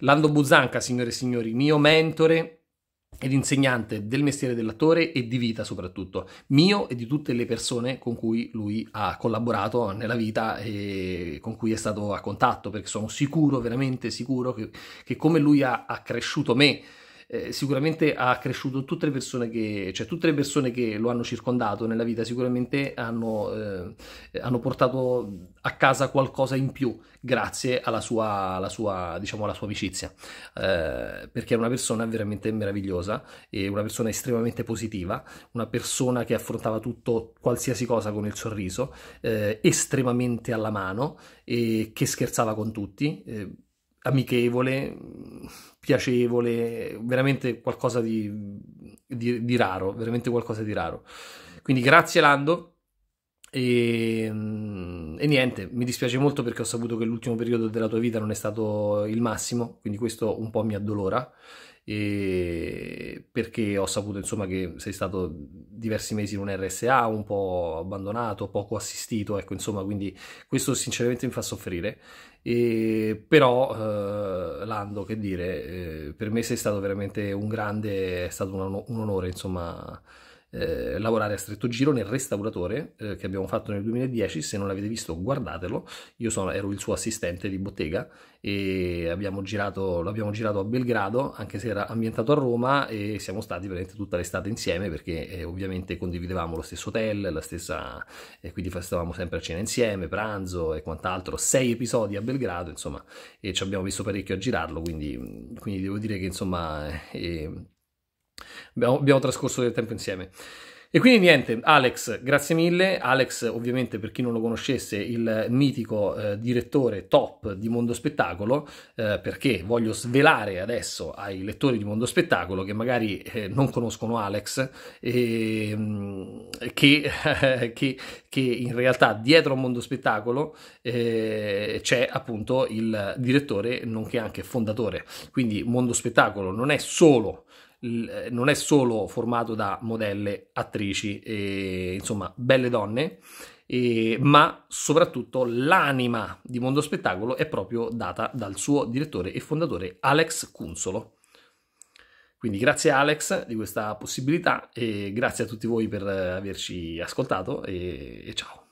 Lando Buzanca, signore e signori, mio mentore ed insegnante del mestiere dell'attore e di vita soprattutto, mio e di tutte le persone con cui lui ha collaborato nella vita e con cui è stato a contatto, perché sono sicuro, veramente sicuro, che, che come lui ha, ha cresciuto me eh, sicuramente ha cresciuto tutte le persone che, cioè tutte le persone che lo hanno circondato nella vita, sicuramente hanno, eh, hanno portato a casa qualcosa in più grazie alla sua, alla sua, diciamo, alla sua amicizia, eh, perché è una persona veramente meravigliosa, è una persona estremamente positiva, una persona che affrontava tutto, qualsiasi cosa con il sorriso, eh, estremamente alla mano, e che scherzava con tutti, eh, amichevole piacevole, veramente qualcosa di, di, di raro, veramente qualcosa di raro. Quindi grazie Lando. E, ehm, e, niente, mi dispiace molto perché ho saputo che l'ultimo periodo della tua vita non è stato il massimo, quindi questo un po' mi addolora, perché ho saputo insomma che sei stato diversi mesi in un RSA, un po' abbandonato, poco assistito, ecco, insomma, quindi questo sinceramente mi fa soffrire. E, però, eh, Lando, che dire, eh, per me sei stato veramente un grande, è stato un, un onore, insomma, eh, lavorare a stretto giro nel restauratore eh, che abbiamo fatto nel 2010. Se non l'avete visto, guardatelo. Io sono, ero il suo assistente di bottega e abbiamo girato, l'abbiamo girato a Belgrado, anche se era ambientato a Roma, e siamo stati veramente tutta l'estate insieme perché eh, ovviamente condividevamo lo stesso hotel, la stessa, e quindi stavamo sempre a cena insieme, pranzo e quant'altro. Sei episodi a Belgrado, insomma, e ci abbiamo visto parecchio a girarlo. Quindi, quindi devo dire che insomma. Eh, Abbiamo, abbiamo trascorso del tempo insieme. E quindi niente, Alex, grazie mille. Alex, ovviamente, per chi non lo conoscesse, il mitico eh, direttore top di Mondo Spettacolo, eh, perché voglio svelare adesso ai lettori di Mondo Spettacolo che magari eh, non conoscono Alex, e, ehm, che, che, che, in realtà dietro Mondo Spettacolo eh, c'è appunto il direttore, nonché anche fondatore. Quindi Mondo Spettacolo non è solo eh, non è solo formato da modelle, attrici, e, insomma, belle donne, e, ma soprattutto l'anima di Mondo Spettacolo è proprio data dal suo direttore e fondatore Alex Cunzolo. Quindi grazie Alex di questa possibilità e grazie a tutti voi per eh, averci ascoltato e, e ciao.